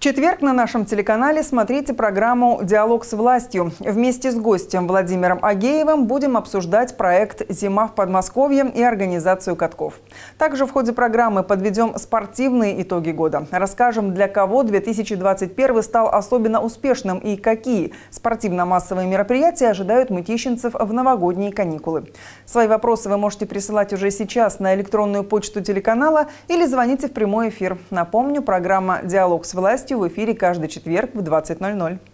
В четверг на нашем телеканале смотрите программу «Диалог с властью». Вместе с гостем Владимиром Агеевым будем обсуждать проект «Зима в Подмосковье» и организацию катков. Также в ходе программы подведем спортивные итоги года. Расскажем, для кого 2021 стал особенно успешным и какие спортивно-массовые мероприятия ожидают мытищенцев в новогодние каникулы. Свои вопросы вы можете присылать уже сейчас на электронную почту телеканала или звоните в прямой эфир. Напомню, программа «Диалог с властью» гостью в эфире каждый четверг в 20.00.